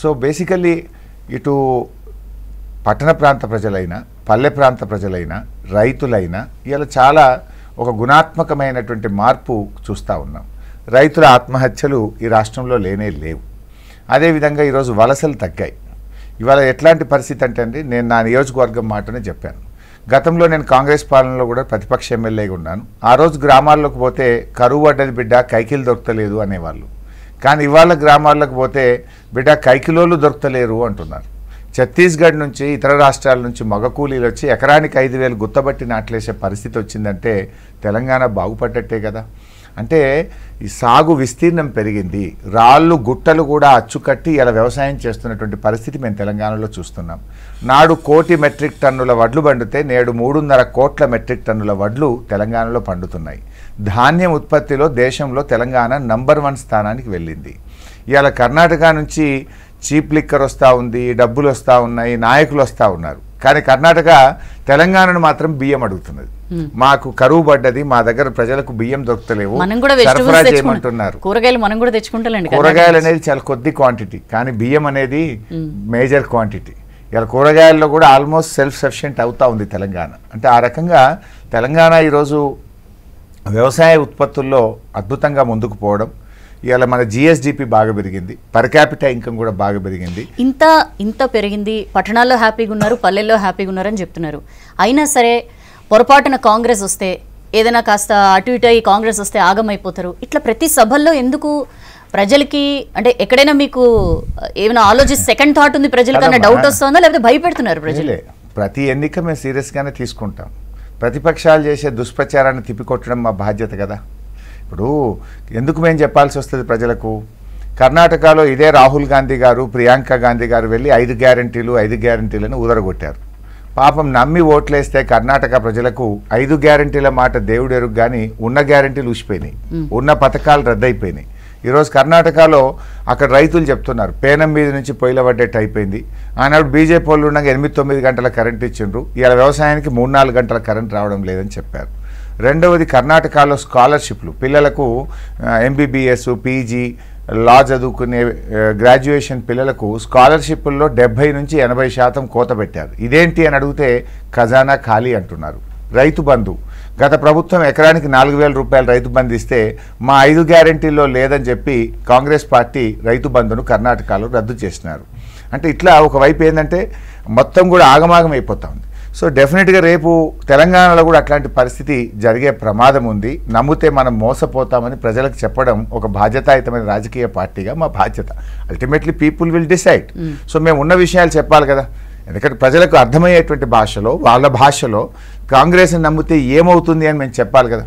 so basically ఇటు పట్టణ ప్రాంత ప్రజలైనా పల్లె ప్రాంత ప్రజలైనా రైతులైనా ఇలా చాలా ఒక గుణాత్మకమైనటువంటి మార్పు చూస్తూ ఉన్నాం రైతుల ఆత్మహత్యలు ఈ రాష్ట్రంలో లేనే లేవు అదేవిధంగా ఈరోజు వలసలు తగ్గాయి ఇవాళ ఎట్లాంటి పరిస్థితి అంటే అండి నేను నా నియోజకవర్గం మాటనే చెప్పాను గతంలో నేను కాంగ్రెస్ పాలనలో కూడా ప్రతిపక్ష ఎమ్మెల్యేగా ఉన్నాను ఆ రోజు గ్రామాల్లోకి పోతే కరువు అడ్డది బిడ్డ కైకిలు దొరకలేదు అనేవాళ్ళు కానీ ఇవాళ గ్రామాలకు పోతే బిడ్డ కైకిలోలు దొరకలేరు అంటున్నారు ఛత్తీస్గఢ్ నుంచి ఇతర రాష్ట్రాల నుంచి మగ కూలీలు వచ్చి ఎకరానికి ఐదు వేలు గుత్తబట్టి నాట్లేసే పరిస్థితి వచ్చిందంటే తెలంగాణ బాగుపడ్డట్టే కదా అంటే ఈ సాగు విస్తీర్ణం పెరిగింది రాళ్ళు గుట్టలు కూడా అచ్చుకట్టి ఇలా వ్యవసాయం చేస్తున్నటువంటి పరిస్థితి మేము తెలంగాణలో చూస్తున్నాం నాడు కోటి మెట్రిక్ టన్నుల వడ్లు పండితే నేడు మూడున్నర కోట్ల మెట్రిక్ టన్నుల వడ్లు తెలంగాణలో పండుతున్నాయి ధాన్యం ఉత్పత్తిలో దేశంలో తెలంగాణ నంబర్ వన్ స్థానానికి వెళ్ళింది ఇవాళ కర్ణాటక నుంచి చీప్ లిక్కర్ వస్తూ ఉంది డబ్బులు వస్తూ ఉన్నాయి నాయకులు వస్తూ ఉన్నారు కానీ కర్ణాటక తెలంగాణను మాత్రం బియ్యం అడుగుతున్నది మాకు కరువు పడ్డది మా దగ్గర ప్రజలకు బియ్యం దొరకలేవు సరఫరా చేయమంటున్నారు కూరగాయలు కూడా కూరగాయలు అనేది చాలా కొద్ది క్వాంటిటీ కానీ బియ్యం అనేది మేజర్ క్వాంటిటీ ఇలా కూరగాయల్లో కూడా ఆల్మోస్ట్ సెల్ఫ్ సఫిషియెంట్ అవుతా ఉంది తెలంగాణ అంటే ఆ రకంగా తెలంగాణ ఈరోజు వ్యవసాయ ఉత్పత్తుల్లో అద్భుతంగా ముందుకు పోవడం ఇవాళ మన జిఎస్డిపి బాగా పెరిగింది పర్ క్యాపిటా ఇన్కమ్ కూడా బాగా పెరిగింది ఇంత ఇంత పెరిగింది పట్టణాల్లో హ్యాపీగా ఉన్నారు పల్లెల్లో హ్యాపీగా ఉన్నారని చెప్తున్నారు అయినా సరే పొరపాటున కాంగ్రెస్ వస్తే ఏదైనా కాస్త అటు ఇటు అయి కాంగ్రెస్ వస్తే ఆగమైపోతారు ఇట్లా ప్రతి సభల్లో ఎందుకు ప్రజలకి అంటే ఎక్కడైనా మీకు ఏమైనా ఆలోచిస్తే సెకండ్ థాట్ ఉంది ప్రజలకు అన్న డౌట్ వస్తుందా లేకపోతే భయపెడుతున్నారు ప్రజలే ప్రతి ఎన్నిక మేము సీరియస్గానే తీసుకుంటాం ప్రతిపక్షాలు చేసే దుష్ప్రచారాన్ని తిప్పికొట్టడం మా బాధ్యత కదా ఇప్పుడు ఎందుకు మేము చెప్పాల్సి వస్తుంది ప్రజలకు కర్ణాటకలో ఇదే రాహుల్ గాంధీ గారు ప్రియాంక గాంధీ గారు వెళ్ళి ఐదు గ్యారంటీలు ఐదు గ్యారంటీలను ఊదరగొట్టారు పాపం నమ్మి ఓట్లేస్తే కర్ణాటక ప్రజలకు ఐదు గ్యారంటీల మాట ఎరుగు కానీ ఉన్న గ్యారంటీలు ఊసిపోయినాయి ఉన్న పథకాలు రద్దయిపోయినాయి ఈరోజు కర్ణాటకలో అక్కడ రైతులు చెప్తున్నారు పేనం మీద నుంచి పొయ్యిల పడ్డేట్టు అయిపోయింది ఆనాడు బీజేపీ వాళ్ళు ఉండగా ఎనిమిది తొమ్మిది గంటల కరెంట్ ఇచ్చిండ్రు ఇలా వ్యవసాయానికి మూడు నాలుగు గంటల కరెంట్ రావడం లేదని చెప్పారు రెండవది కర్ణాటకలో స్కాలర్షిప్లు పిల్లలకు ఎంబీబీఎస్ పీజీ లా చదువుకునే గ్రాడ్యుయేషన్ పిల్లలకు స్కాలర్షిప్ల్లో డెబ్బై నుంచి ఎనభై శాతం కోత పెట్టారు ఇదేంటి అని అడిగితే ఖజానా ఖాళీ అంటున్నారు రైతు బంధు గత ప్రభుత్వం ఎకరానికి నాలుగు వేల రూపాయలు రైతు బంధు ఇస్తే మా ఐదు గ్యారంటీల్లో లేదని చెప్పి కాంగ్రెస్ పార్టీ రైతు బంధును కర్ణాటకలో రద్దు చేసినారు అంటే ఇట్లా ఒకవైపు ఏంటంటే మొత్తం కూడా ఆగమాగం అయిపోతా ఉంది సో డెఫినెట్గా రేపు తెలంగాణలో కూడా అట్లాంటి పరిస్థితి జరిగే ప్రమాదం ఉంది నమ్మితే మనం మోసపోతామని ప్రజలకు చెప్పడం ఒక బాధ్యతాయుతమైన రాజకీయ పార్టీగా మా బాధ్యత ultimately people will decide so మేము ఉన్న విషయాలు చెప్పాలి కదా ఎందుకంటే ప్రజలకు అర్థమయ్యేటువంటి భాషలో వాళ్ళ భాషలో కాంగ్రెస్ని నమ్మితే ఏమవుతుంది అని మేము చెప్పాలి కదా